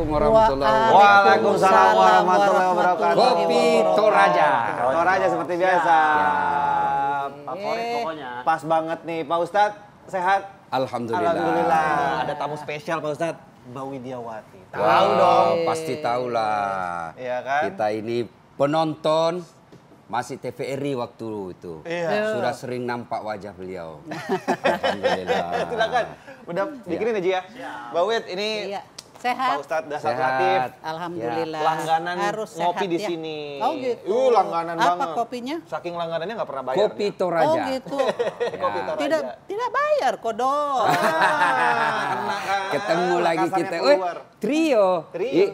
Assalamualaikum warahmatullahi wabarakatuh. Waalaikumsalam warahmatullahi wabarakatuh. Kopi Toraja. Toraja seperti ya, biasa. Ya. Favorit pokoknya. Pas banget nih Pak Ustadz, sehat? Alhamdulillah. Alhamdulillah. Ada tamu spesial Pak Ustadz. Mbak Widiawati. Tahu wow, dong. Pasti tahu lah. Iya kan? Kita ini penonton masih TVRI waktu itu. Iya. Sudah sering nampak wajah beliau. Alhamdulillah. Silakan. Udah iya. bikinin ya. aja ya. Mbak iya. Wid, ini iya. Sehat. Pak Ustadz Dasar sehat. Ya. Alhamdulillah. Langganan Harus ngopi sehat, di ya. sini. Oh gitu. Uh, langganan Apa banget. Apa kopinya? Saking langganannya gak pernah bayar. Kopi Toraja. Oh gitu. Kopi ya. Toraja. Tidak tidak bayar kodo. Ah, ketemu lagi kita. Eh, trio. Trio. I,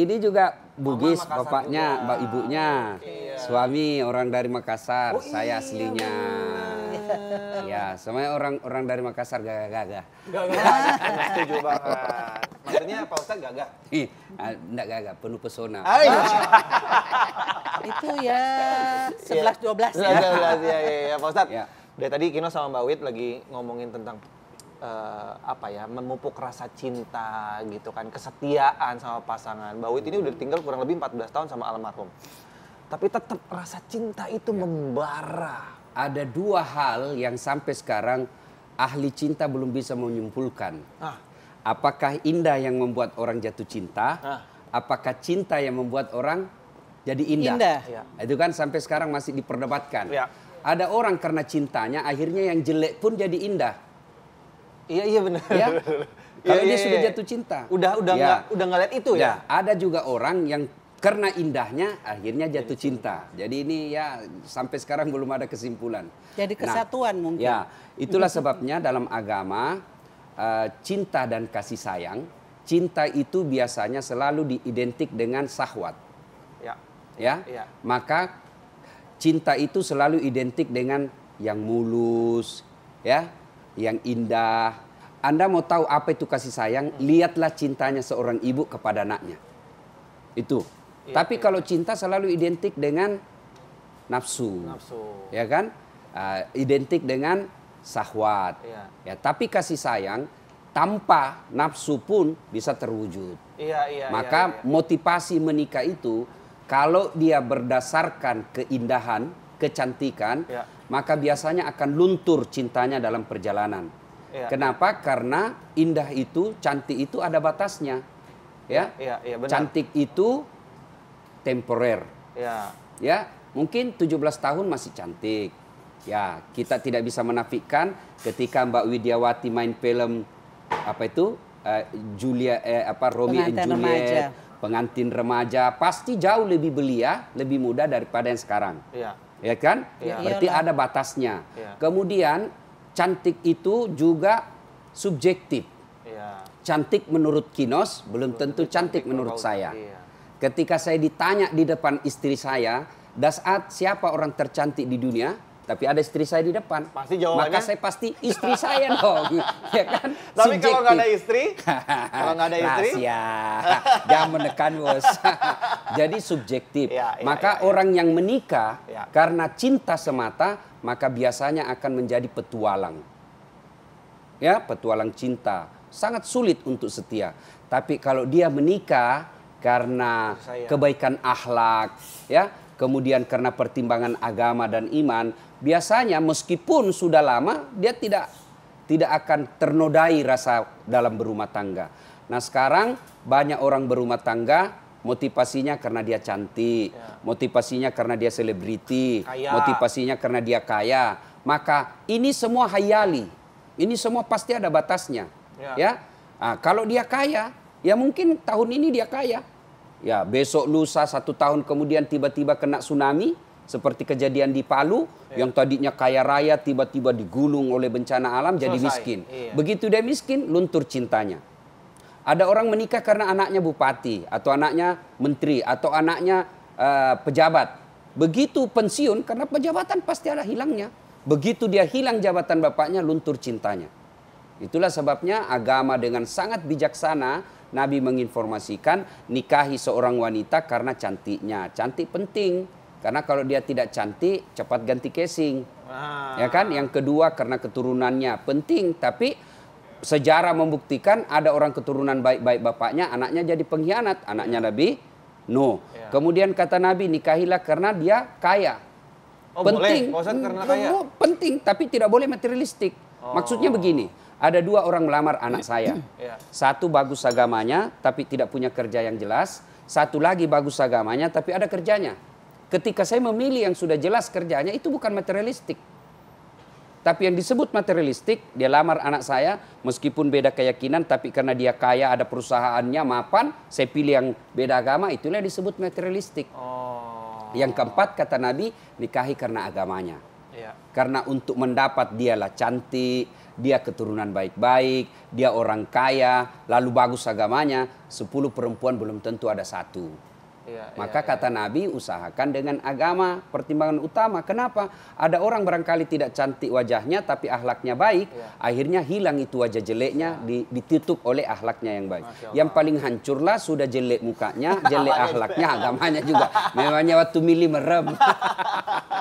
ini juga Bugis Mama bapaknya, juga. Mbak ibunya. Iya. Suami orang dari Makassar, oh, saya iya, aslinya. Iya, semuanya orang-orang dari Makassar gagah-gagah. Gagah. Setuju banget akhirnya Pak Ustadz gagah? Ih, enggak ah, gagah, penuh pesona. Ah, iya. itu ya 11 12 iya. ya. 11 ya ya ya Pak Ustadz. Ya. Dari tadi Kino sama Mbak Wit lagi ngomongin tentang uh, apa ya memupuk rasa cinta gitu kan kesetiaan sama pasangan Mbak Wit ini udah tinggal kurang lebih 14 tahun sama almarhum tapi tetap rasa cinta itu ya. membara ada dua hal yang sampai sekarang ahli cinta belum bisa menyimpulkan ah. Apakah indah yang membuat orang jatuh cinta? Ah. Apakah cinta yang membuat orang jadi indah? Indah. Ya. Itu kan sampai sekarang masih diperdebatkan. Ya. Ada orang karena cintanya akhirnya yang jelek pun jadi indah. Iya iya benar. Ya? Iya, Kalau iya, dia ya, sudah iya. jatuh cinta. Udah udah ya. Gak, udah ngeliat itu ya. ya. Ada juga orang yang karena indahnya akhirnya jatuh cinta. Jadi ini ya sampai sekarang belum ada kesimpulan. Jadi nah, kesatuan nah, mungkin. Ya, itulah sebabnya dalam agama Eh, cinta dan kasih sayang, cinta itu biasanya selalu diidentik dengan sahwat. Ya. Ya. ya. Maka cinta itu selalu identik dengan yang mulus, ya, yang indah. Anda mau tahu apa itu kasih sayang? Hmm. Lihatlah cintanya seorang ibu kepada anaknya. Itu. Ya, Tapi ya. kalau cinta selalu identik dengan nafsu, nafsu. ya kan? Uh, identik dengan sahwat. Ya. ya, tapi kasih sayang tanpa nafsu pun bisa terwujud. Iya, iya, iya. Maka iya, iya. motivasi menikah itu kalau dia berdasarkan keindahan, kecantikan, ya. maka biasanya akan luntur cintanya dalam perjalanan. Ya. Kenapa? Karena indah itu, cantik itu ada batasnya. Ya, Iya, iya, iya benar. cantik itu temporer. Ya. ya, mungkin 17 tahun masih cantik Ya, kita tidak bisa menafikan ketika Mbak Widiawati main film apa itu? Uh, Julia eh, apa Romeo and Juliet, remaja. pengantin remaja pasti jauh lebih belia, lebih muda daripada yang sekarang. Iya. Ya kan? Ya. Berarti ada batasnya. Ya. Kemudian cantik itu juga subjektif. Ya. Cantik menurut Kinos belum, tentu cantik, cantik menurut saya. Iya. Ketika saya ditanya di depan istri saya, dasar siapa orang tercantik di dunia? tapi ada istri saya di depan. Pasti jawabannya. Maka saya pasti istri saya dong, ya kan? Tapi Subjektif. kalau nggak ada istri, kalau nggak ada istri, ya jangan menekan bos. Jadi subjektif. Ya, ya, maka ya, ya. orang yang menikah ya. karena cinta semata, maka biasanya akan menjadi petualang. Ya, petualang cinta sangat sulit untuk setia. Tapi kalau dia menikah karena kebaikan akhlak, ya kemudian karena pertimbangan agama dan iman, biasanya meskipun sudah lama dia tidak tidak akan ternodai rasa dalam berumah tangga. Nah, sekarang banyak orang berumah tangga motivasinya karena dia cantik, ya. motivasinya karena dia selebriti, motivasinya karena dia kaya. Maka ini semua hayali. Ini semua pasti ada batasnya. Ya. ya? Nah, kalau dia kaya, ya mungkin tahun ini dia kaya, Ya, besok lusa satu tahun kemudian tiba-tiba kena tsunami seperti kejadian di Palu iya. yang tadinya kaya raya tiba-tiba digulung oleh bencana alam jadi miskin. Iya. Begitu dia miskin, luntur cintanya. Ada orang menikah karena anaknya bupati atau anaknya menteri atau anaknya uh, pejabat. Begitu pensiun karena pejabatan pasti ada hilangnya. Begitu dia hilang jabatan bapaknya, luntur cintanya. Itulah sebabnya agama dengan sangat bijaksana Nabi menginformasikan nikahi seorang wanita karena cantiknya. Cantik penting. Karena kalau dia tidak cantik, cepat ganti casing. Ah. Ya kan? Yang kedua karena keturunannya penting, tapi sejarah membuktikan ada orang keturunan baik-baik bapaknya, anaknya jadi pengkhianat, anaknya ya. Nabi No. Yeah. Kemudian kata Nabi nikahilah karena dia kaya. Oh, penting. Boleh. karena kaya. Penting, tapi tidak boleh materialistik. Oh. Maksudnya begini, ada dua orang melamar anak iya. saya. Iya. Satu bagus agamanya tapi tidak punya kerja yang jelas. Satu lagi bagus agamanya tapi ada kerjanya. Ketika saya memilih yang sudah jelas kerjanya itu bukan materialistik. Tapi yang disebut materialistik, dia lamar anak saya meskipun beda keyakinan tapi karena dia kaya ada perusahaannya mapan, saya pilih yang beda agama itulah yang disebut materialistik. Oh. Yang keempat kata Nabi nikahi karena agamanya. Iya. Karena untuk mendapat dialah cantik, dia keturunan baik-baik, dia orang kaya, lalu bagus agamanya. Sepuluh perempuan belum tentu ada satu. Ya, Maka ya, kata ya. Nabi usahakan dengan agama pertimbangan utama. Kenapa? Ada orang barangkali tidak cantik wajahnya tapi ahlaknya baik, ya. akhirnya hilang itu wajah jeleknya ya. ditutup oleh ahlaknya yang baik. Yang paling hancurlah sudah jelek mukanya, jelek ahlaknya, agamanya juga. Memangnya waktu milih merem.